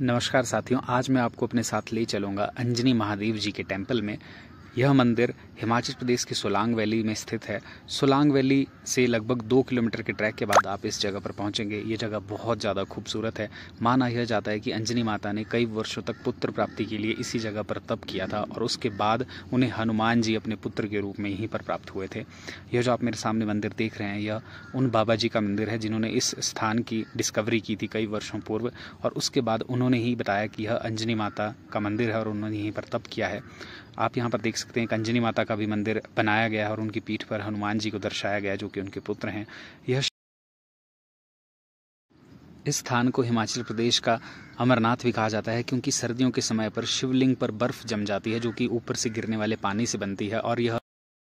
नमस्कार साथियों आज मैं आपको अपने साथ ले चलूंगा अंजनी महादेव जी के टेम्पल में यह मंदिर हिमाचल प्रदेश की सोलांग वैली में स्थित है सोलांग वैली से लगभग दो किलोमीटर के ट्रैक के बाद आप इस जगह पर पहुंचेंगे ये जगह बहुत ज़्यादा खूबसूरत है माना यह जाता है कि अंजनी माता ने कई वर्षों तक पुत्र प्राप्ति के लिए इसी जगह पर तप किया था और उसके बाद उन्हें हनुमान जी अपने पुत्र के रूप में यहीं पर प्राप्त हुए थे यह जो आप मेरे सामने मंदिर देख रहे हैं यह उन बाबा जी का मंदिर है जिन्होंने इस स्थान की डिस्कवरी की थी कई वर्षों पूर्व और उसके बाद उन्होंने ही बताया कि यह अंजनी माता का मंदिर है और उन्होंने यहीं पर तप किया है आप यहाँ पर देख सकते हैं कंजनी माता का भी मंदिर बनाया गया और उनकी पीठ पर हनुमान जी को दर्शाया गया जो कि उनके पुत्र हैं यह इस स्थान को हिमाचल प्रदेश का अमरनाथ भी कहा जाता है क्योंकि सर्दियों के समय पर शिवलिंग पर बर्फ जम जाती है जो कि ऊपर से गिरने वाले पानी से बनती है और यह